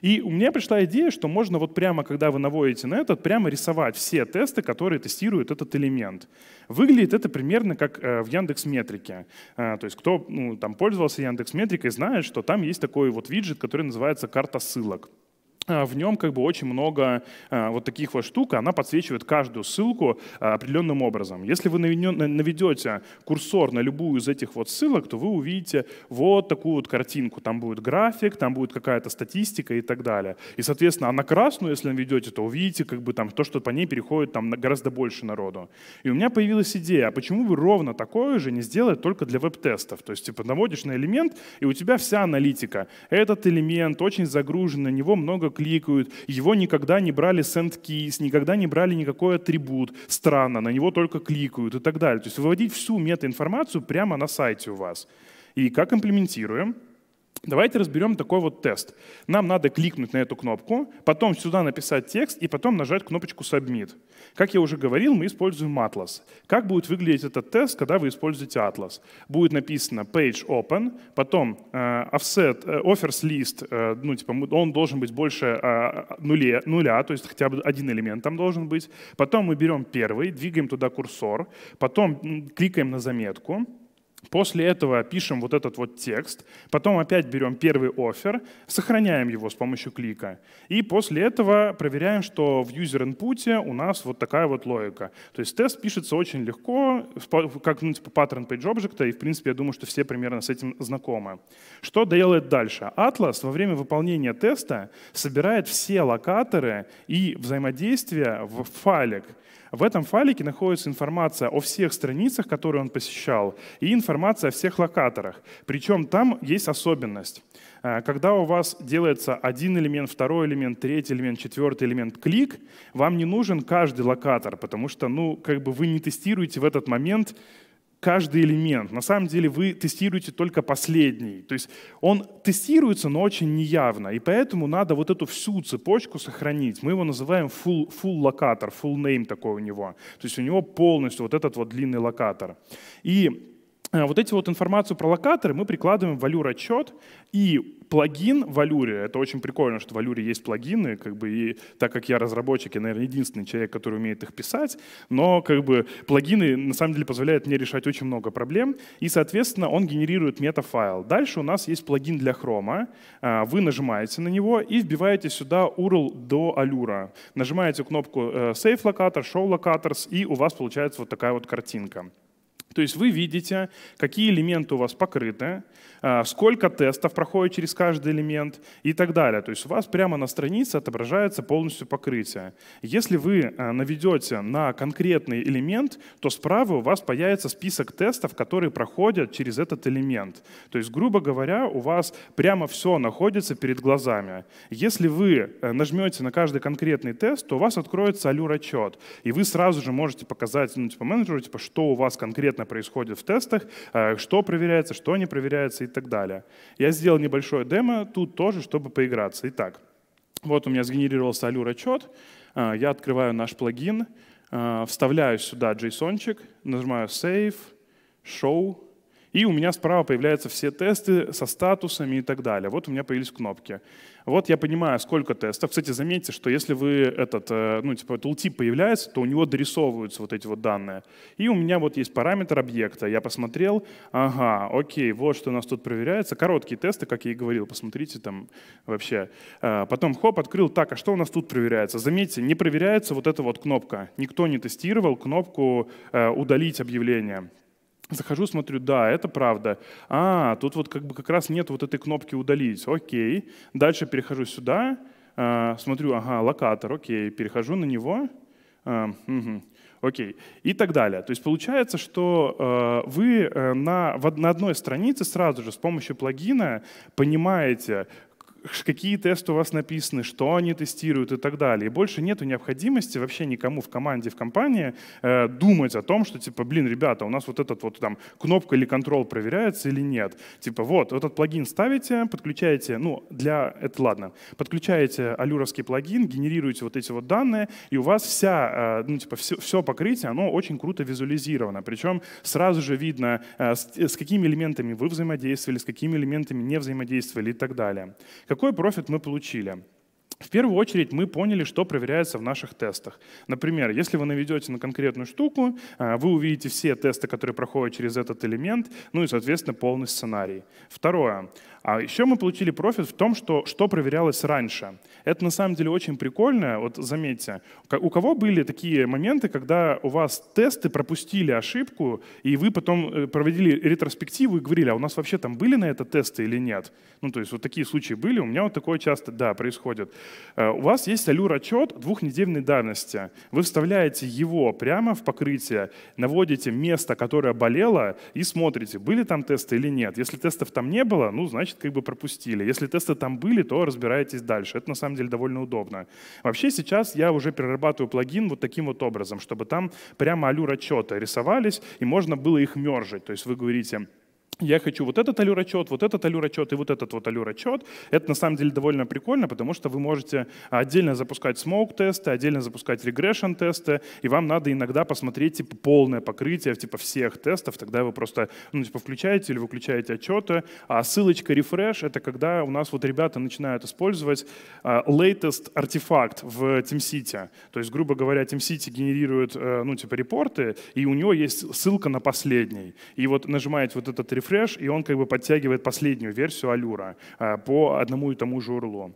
И у меня пришла идея, что можно вот прямо, когда вы наводите на этот, прямо рисовать все тесты, которые тестируют этот элемент. Выглядит это примерно как э, в Яндекс Метрике. Э, то есть кто ну, там пользовался Яндекс Метрикой, знает, что там есть такой вот виджет, который называется «Карта ссылок». А, в нем как бы очень много а, вот таких вот штук, она подсвечивает каждую ссылку а, определенным образом. Если вы наведете курсор на любую из этих вот ссылок, то вы увидите вот такую вот картинку. Там будет график, там будет какая-то статистика и так далее. И, соответственно, на красную, если наведете, то увидите как бы там то, что по ней переходит там гораздо больше народу. И у меня появилась идея, а почему бы ровно такое же не сделать только для веб-тестов? То есть типа наводишь на элемент, и у тебя вся аналитика. Этот элемент очень загружен, на него много кликают, его никогда не брали сент-кейс, никогда не брали никакой атрибут, странно, на него только кликают и так далее. То есть выводить всю мета информацию прямо на сайте у вас. И как имплементируем? Давайте разберем такой вот тест. Нам надо кликнуть на эту кнопку, потом сюда написать текст и потом нажать кнопочку «Submit». Как я уже говорил, мы используем Atlas. Как будет выглядеть этот тест, когда вы используете Atlas? Будет написано «Page Open», потом э, offset, э, offers list, э, ну, типа, он должен быть больше э, нуле, нуля, то есть хотя бы один элемент там должен быть. Потом мы берем первый, двигаем туда курсор, потом кликаем на заметку, После этого пишем вот этот вот текст, потом опять берем первый офер, сохраняем его с помощью клика, и после этого проверяем, что в user input у нас вот такая вот логика. То есть тест пишется очень легко, как ну, типа паттерн page object, и в принципе я думаю, что все примерно с этим знакомы. Что делает дальше? Atlas во время выполнения теста собирает все локаторы и взаимодействия в файлик, в этом файлике находится информация о всех страницах, которые он посещал, и информация о всех локаторах. Причем там есть особенность. Э, когда у вас делается один элемент, второй элемент, третий элемент, четвертый элемент клик, вам не нужен каждый локатор, потому что ну, как бы вы не тестируете в этот момент каждый элемент. На самом деле вы тестируете только последний. То есть он тестируется, но очень неявно. И поэтому надо вот эту всю цепочку сохранить. Мы его называем full, full локатор, full name такой у него. То есть у него полностью вот этот вот длинный локатор. И Э, вот эти вот информацию про локаторы мы прикладываем в Valure отчет, и плагин в Valure, это очень прикольно, что в Valure есть плагины, как бы, и так как я разработчик, я, наверное, единственный человек, который умеет их писать, но как бы плагины на самом деле позволяют мне решать очень много проблем, и, соответственно, он генерирует метафайл. Дальше у нас есть плагин для Chrome. Э, вы нажимаете на него и вбиваете сюда URL до Allure, нажимаете кнопку э, Save Locator, Show Locators, и у вас получается вот такая вот картинка. То есть вы видите, какие элементы у вас покрыты, а, сколько тестов проходит через каждый элемент и так далее. То есть у вас прямо на странице отображается полностью покрытие. Если вы а, наведете на конкретный элемент, то справа у вас появится список тестов, которые проходят через этот элемент. То есть, грубо говоря, у вас прямо все находится перед глазами. Если вы а, нажмете на каждый конкретный тест, то у вас откроется алюр отчет, и вы сразу же можете показать ну, типа, менеджеру, типа, что у вас конкретно происходит в тестах, а, что проверяется, что не проверяется и так далее. Я сделал небольшое демо тут тоже, чтобы поиграться. Итак, вот у меня сгенерировался Allure отчет, а, я открываю наш плагин, а, вставляю сюда json нажимаю Save, Show, и у меня справа появляются все тесты со статусами и так далее. Вот у меня появились кнопки. Вот я понимаю, сколько тестов. Кстати, заметьте, что если вы этот, э, ну, типа, тултип появляется, то у него дорисовываются вот эти вот данные. И у меня вот есть параметр объекта. Я посмотрел, ага, окей, вот что у нас тут проверяется. Короткие тесты, как я и говорил, посмотрите там вообще. Э, потом хоп, открыл, так, а что у нас тут проверяется? Заметьте, не проверяется вот эта вот кнопка. Никто не тестировал кнопку э, «удалить объявление». Захожу, смотрю, да, это правда. А, тут вот как бы как раз нет вот этой кнопки «Удалить». Окей. Дальше перехожу сюда, а, смотрю, ага, локатор, окей. Перехожу на него. Угу. Окей. И так далее. То есть получается, что а, вы э, на, в, на одной странице сразу же с помощью плагина понимаете, какие тесты у вас написаны, что они тестируют и так далее. И больше нет необходимости вообще никому в команде, в компании э, думать о том, что типа, блин, ребята, у нас вот этот вот там кнопка или контрол проверяется или нет. Типа вот, этот плагин ставите, подключаете, ну для, это ладно, подключаете алюровский плагин, генерируете вот эти вот данные, и у вас вся, э, ну типа все, все покрытие, оно очень круто визуализировано. Причем сразу же видно, э, с, э, с какими элементами вы взаимодействовали, с какими элементами не взаимодействовали и так далее. Какой профит мы получили? В первую очередь мы поняли, что проверяется в наших тестах. Например, если вы наведете на конкретную штуку, а, вы увидите все тесты, которые проходят через этот элемент, ну и, соответственно, полный сценарий. Второе. А еще мы получили профит в том, что, что проверялось раньше. Это на самом деле очень прикольно. Вот заметьте, у кого были такие моменты, когда у вас тесты пропустили ошибку, и вы потом э, проводили ретроспективу и говорили, а у нас вообще там были на это тесты или нет? Ну, то есть вот такие случаи были, у меня вот такое часто, да, происходит. Э, у вас есть алюр-отчет двухнедельной давности. Вы вставляете его прямо в покрытие, наводите место, которое болело, и смотрите, были там тесты или нет. Если тестов там не было, ну, значит, как бы пропустили. Если тесты там были, то разбираетесь дальше. Это на самом деле довольно удобно. Вообще сейчас я уже перерабатываю плагин вот таким вот образом, чтобы там прямо алюр отчета рисовались, и можно было их мержить. То есть вы говорите, я хочу вот этот алюрачет, вот этот алюрачет и вот этот вот алюрачет. Это на самом деле довольно прикольно, потому что вы можете отдельно запускать смоук-тесты, отдельно запускать регрессион-тесты, и вам надо иногда посмотреть типа, полное покрытие типа, всех тестов, тогда вы просто ну, типа, включаете или выключаете отчеты. А ссылочка refresh — это когда у нас вот ребята начинают использовать э, latest артефакт в TeamCity. То есть, грубо говоря, TeamCity генерирует э, ну, типа, репорты, и у него есть ссылка на последний. И вот нажимаете вот этот refresh, рефреш, и он как бы подтягивает последнюю версию алюра по одному и тому же урлу.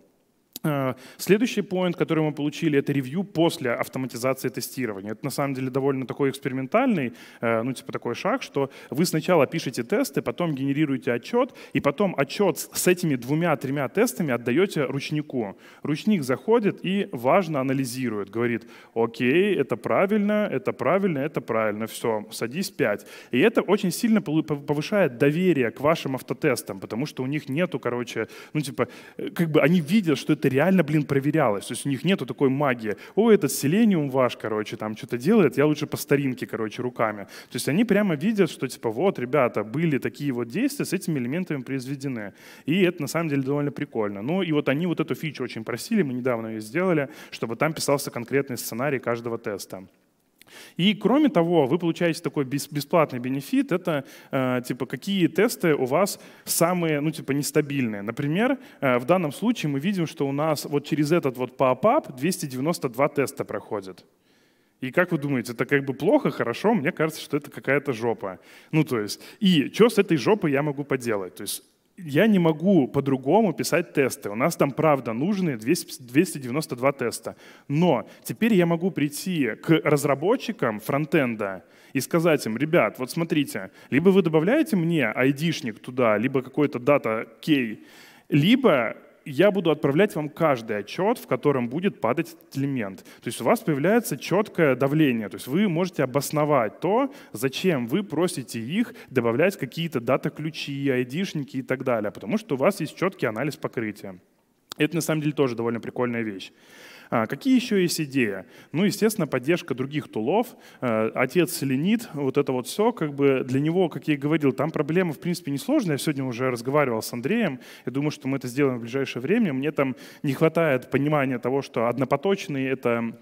Э, следующий поинт, который мы получили, это ревью после автоматизации тестирования. Это на самом деле довольно такой экспериментальный, э, ну типа такой шаг, что вы сначала пишете тесты, потом генерируете отчет, и потом отчет с этими двумя-тремя тестами отдаете ручнику. Ручник заходит и важно анализирует, говорит, окей, это правильно, это правильно, это правильно, все, садись 5. И это очень сильно повышает доверие к вашим автотестам, потому что у них нету, короче, ну типа, э, как бы они видят, что это реально, блин, проверялось. То есть у них нету такой магии. О, этот селениум ваш, короче, там что-то делает, я лучше по старинке, короче, руками. То есть они прямо видят, что типа вот, ребята, были такие вот действия с этими элементами произведены. И это на самом деле довольно прикольно. Ну и вот они вот эту фичу очень просили, мы недавно ее сделали, чтобы там писался конкретный сценарий каждого теста. И кроме того, вы получаете такой бесплатный бенефит, это э, типа какие тесты у вас самые, ну типа нестабильные. Например, э, в данном случае мы видим, что у нас вот через этот вот pop 292 теста проходят. И как вы думаете, это как бы плохо, хорошо? Мне кажется, что это какая-то жопа. Ну, то есть, и что с этой жопой я могу поделать? То есть, я не могу по-другому писать тесты. У нас там, правда, нужны 292 теста. Но теперь я могу прийти к разработчикам фронтенда и сказать им, ребят, вот смотрите, либо вы добавляете мне айдишник туда, либо какой-то дата-кей, либо я буду отправлять вам каждый отчет, в котором будет падать этот элемент. То есть у вас появляется четкое давление. То есть вы можете обосновать то, зачем вы просите их добавлять какие-то дата-ключи, ид-шники и так далее, потому что у вас есть четкий анализ покрытия. Это на самом деле тоже довольно прикольная вещь. А, какие еще есть идеи? Ну, естественно, поддержка других тулов. Э, отец ленит, вот это вот все, как бы для него, как я и говорил, там проблема, в принципе, несложная. Я сегодня уже разговаривал с Андреем. Я думаю, что мы это сделаем в ближайшее время. Мне там не хватает понимания того, что однопоточные — это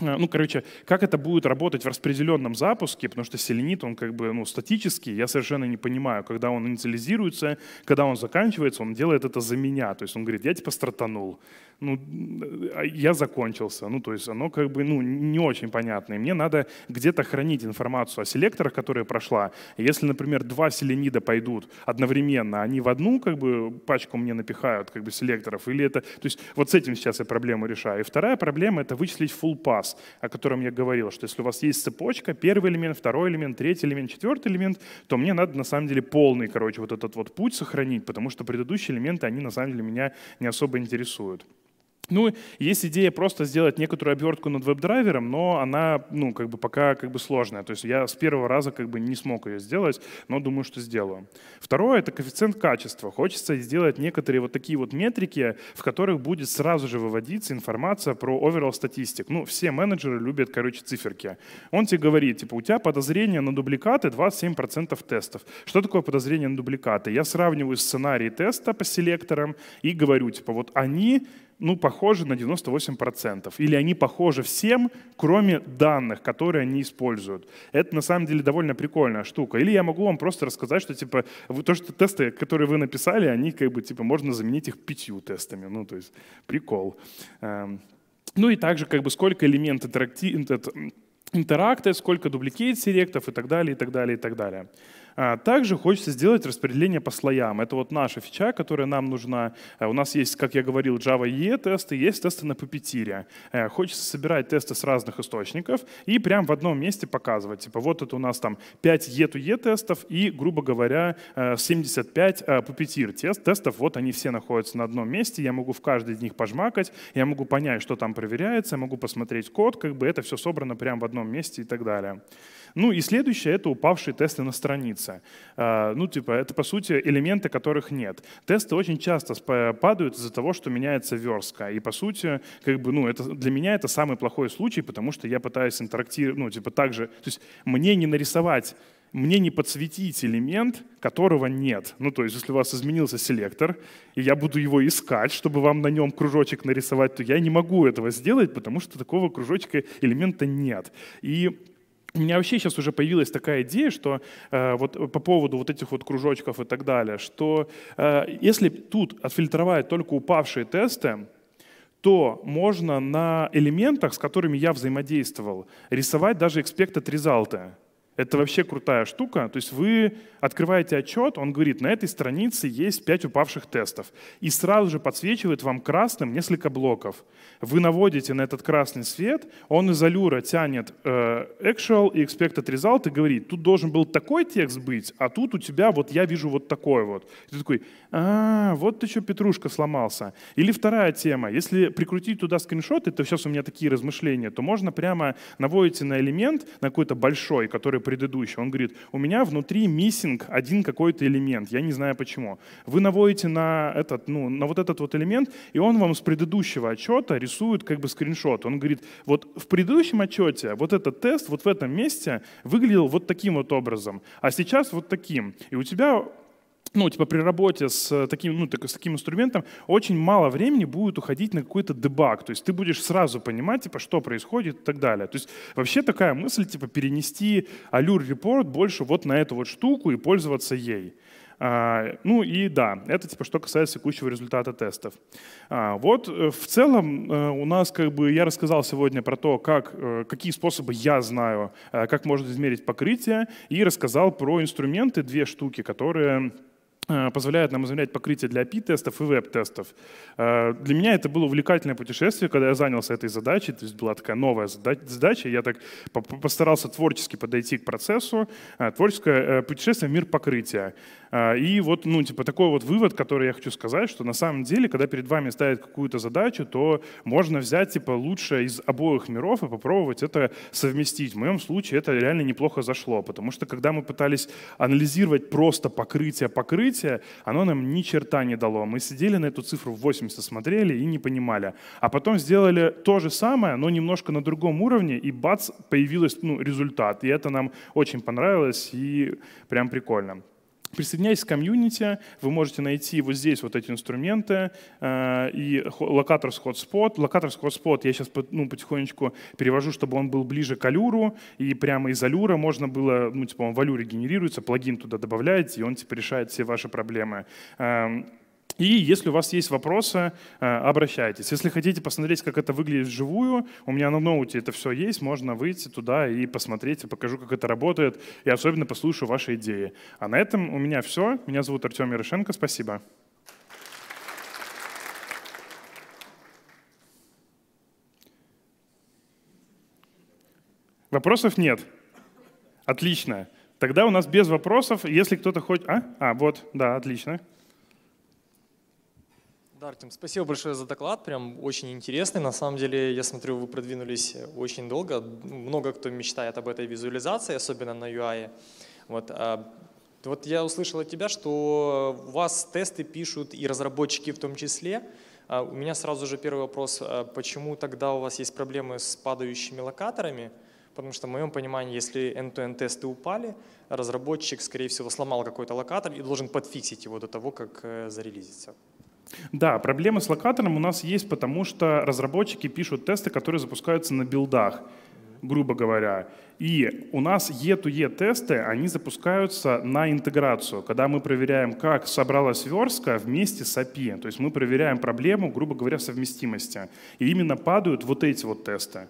э, ну, короче, как это будет работать в распределенном запуске, потому что селенит, он как бы ну, статический, я совершенно не понимаю, когда он инициализируется, когда он заканчивается, он делает это за меня. То есть он говорит, я типа стартанул ну, а я закончился. Ну, то есть оно как бы ну, не очень понятно. И мне надо где-то хранить информацию о селекторах, которые прошла. Если, например, два селенида пойдут одновременно, они в одну как бы пачку мне напихают как бы селекторов, или это... То есть вот с этим сейчас я проблему решаю. И вторая проблема — это вычислить full pass, о котором я говорил, что если у вас есть цепочка, первый элемент, второй элемент, третий элемент, четвертый элемент, то мне надо на самом деле полный, короче, вот этот вот путь сохранить, потому что предыдущие элементы, они на самом деле меня не особо интересуют. Ну, есть идея просто сделать некоторую обертку над веб-драйвером, но она, ну, как бы пока как бы сложная. То есть я с первого раза как бы не смог ее сделать, но думаю, что сделаю. Второе — это коэффициент качества. Хочется сделать некоторые вот такие вот метрики, в которых будет сразу же выводиться информация про overall статистик. Ну, все менеджеры любят, короче, циферки. Он тебе говорит, типа, у тебя подозрение на дубликаты 27% тестов. Что такое подозрение на дубликаты? Я сравниваю сценарий теста по селекторам и говорю, типа, вот они ну, похожи на 98%. Или они похожи всем, кроме данных, которые они используют. Это на самом деле довольно прикольная штука. Или я могу вам просто рассказать, что типа вы, то, что тесты, которые вы написали, они как бы типа можно заменить их пятью тестами. Ну, то есть прикол. Эм, ну и также как бы сколько элемент интеракти... интеракта, сколько дубликейт селектов и так далее, и так далее, и так далее. А, также хочется сделать распределение по слоям. Это вот наша фича, которая нам нужна. Э, у нас есть, как я говорил, Java e тесты, есть тесты на Puppeteer. Э, хочется собирать тесты с разных источников и прям в одном месте показывать. Типа вот это у нас там 5 E to E тестов и, грубо говоря, 75 э, Puppeteer тестов. Вот они все находятся на одном месте. Я могу в каждый из них пожмакать, я могу понять, что там проверяется, я могу посмотреть код, как бы это все собрано прямо в одном месте и так далее. Ну и следующее — это упавшие тесты на странице единица. Ну, типа, это, по сути, элементы, которых нет. Тесты очень часто падают из-за того, что меняется верстка. И, по сути, как бы, ну, это, для меня это самый плохой случай, потому что я пытаюсь интерактировать, ну, типа, так же. То есть мне не нарисовать мне не подсветить элемент, которого нет. Ну, то есть, если у вас изменился селектор, и я буду его искать, чтобы вам на нем кружочек нарисовать, то я не могу этого сделать, потому что такого кружочка элемента нет. И у меня вообще сейчас уже появилась такая идея, что э, вот э, по поводу вот этих вот кружочков и так далее, что э, если тут отфильтровать только упавшие тесты, то можно на элементах, с которыми я взаимодействовал, рисовать даже expected результаты это вообще крутая штука. То есть вы открываете отчет, он говорит, на этой странице есть 5 упавших тестов. И сразу же подсвечивает вам красным несколько блоков. Вы наводите на этот красный свет, он из алюра тянет э, actual и expected result и говорит, тут должен был такой текст быть, а тут у тебя вот я вижу вот такой вот. И ты такой, а, вот ты что, Петрушка, сломался. Или вторая тема, если прикрутить туда скриншоты, это сейчас у меня такие размышления, то можно прямо наводите на элемент, на какой-то большой, который предыдущий. Он говорит, у меня внутри миссинг один какой-то элемент, я не знаю почему. Вы наводите на, этот, ну, на вот этот вот элемент, и он вам с предыдущего отчета рисует как бы скриншот. Он говорит, вот в предыдущем отчете вот этот тест вот в этом месте выглядел вот таким вот образом, а сейчас вот таким. И у тебя ну, типа при работе с э, таким, ну, так, с таким инструментом очень мало времени будет уходить на какой-то дебаг. То есть ты будешь сразу понимать, типа, что происходит и так далее. То есть вообще такая мысль, типа, перенести Allure Report больше вот на эту вот штуку и пользоваться ей. А, ну и да, это типа что касается текущего результата тестов. А, вот э, в целом э, у нас как бы я рассказал сегодня про то, как, какие способы я знаю, как можно измерить покрытие, и рассказал про инструменты, две штуки, которые Э, позволяет нам измерять покрытие для API-тестов и веб-тестов. Э, для меня это было увлекательное путешествие, когда я занялся этой задачей, то есть была такая новая задача, я так постарался творчески подойти к процессу, э, творческое путешествие в мир покрытия. И вот, ну, типа, такой вот вывод, который я хочу сказать, что на самом деле, когда перед вами ставят какую-то задачу, то можно взять, типа, лучшее из обоих миров и попробовать это совместить. В моем случае это реально неплохо зашло, потому что когда мы пытались анализировать просто покрытие покрытия, развитие, оно нам ни черта не дало. Мы сидели на эту цифру в 80 смотрели и не понимали. А потом сделали то же самое, но немножко на другом уровне, и бац, появился ну, результат. И это нам очень понравилось и прям прикольно. Присоединяйтесь к комьюнити, вы можете найти вот здесь вот эти инструменты э, и локатор с hotspot. Локатор с hotspot я сейчас ну, потихонечку перевожу, чтобы он был ближе к алюру, и прямо из алюра можно было, ну типа он в алюре генерируется, плагин туда добавляете, и он типа решает все ваши проблемы. Эм, и если у вас есть вопросы, э, обращайтесь. Если хотите посмотреть, как это выглядит вживую, у меня на ноуте это все есть, можно выйти туда и посмотреть, и покажу, как это работает, и особенно послушаю ваши идеи. А на этом у меня все. Меня зовут Артем Ярошенко. Спасибо. Вопросов нет? Отлично. Тогда у нас без вопросов. Если кто-то хочет, А? а, вот, да, отлично. Да, Артем, спасибо большое за доклад, прям очень интересный. На самом деле, я смотрю, вы продвинулись э, очень долго. Много кто мечтает об этой визуализации, особенно на UI. Вот, а, вот я услышал от тебя, что у вас тесты пишут и разработчики в том числе. А, у меня сразу же первый вопрос, а, почему тогда у вас есть проблемы с падающими локаторами? Потому что в моем понимании, если end-to-end тесты упали, разработчик, скорее всего, сломал какой-то локатор и должен подфиксить его до того, как э, зарелизится. Да, проблемы с локатором у нас есть, потому что разработчики пишут тесты, которые запускаются на билдах, грубо говоря. И у нас E2E тесты, они запускаются на интеграцию, когда мы проверяем, как собралась верстка вместе с API. То есть мы проверяем проблему, грубо говоря, совместимости. И именно падают вот эти вот тесты.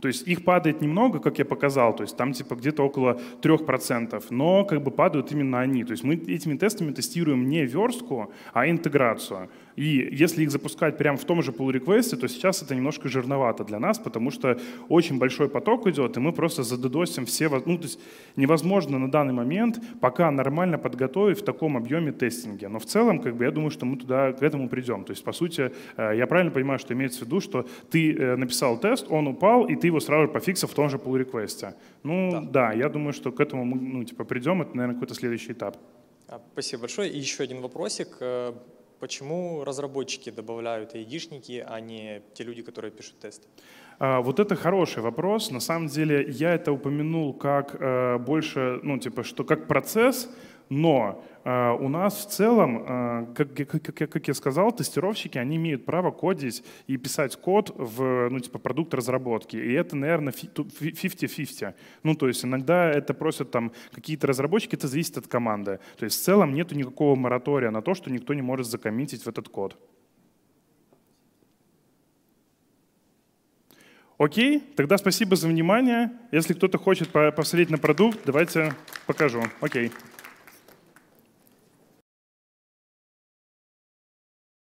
То есть их падает немного, как я показал, то есть там типа где-то около 3%, но как бы падают именно они. То есть мы этими тестами тестируем не верстку, а интеграцию. И если их запускать прямо в том же pull request, то сейчас это немножко жирновато для нас, потому что очень большой поток идет, и мы просто задедосим все... Ну, то есть невозможно на данный момент пока нормально подготовить в таком объеме тестинге. Но в целом, как бы, я думаю, что мы туда к этому придем. То есть, по сути, э, я правильно понимаю, что имеется в виду, что ты э, написал тест, он упал, и ты его сразу же пофиксил в том же pull request. Ну, да, да я думаю, что к этому мы ну, типа, придем. Это, наверное, какой-то следующий этап. А, спасибо большое. И еще один вопросик э, Почему разработчики добавляют айдишники, а не те люди, которые пишут тесты? А, вот это хороший вопрос. На самом деле я это упомянул как э, больше, ну типа, что как процесс, но э, у нас в целом, э, как, как, как я сказал, тестировщики, они имеют право кодить и писать код в ну, типа, продукт разработки. И это, наверное, 50-50. Ну, то есть иногда это просят там какие-то разработчики, это зависит от команды. То есть в целом нет никакого моратория на то, что никто не может закоммитить в этот код. Окей, тогда спасибо за внимание. Если кто-то хочет посмотреть на продукт, давайте покажу. Окей.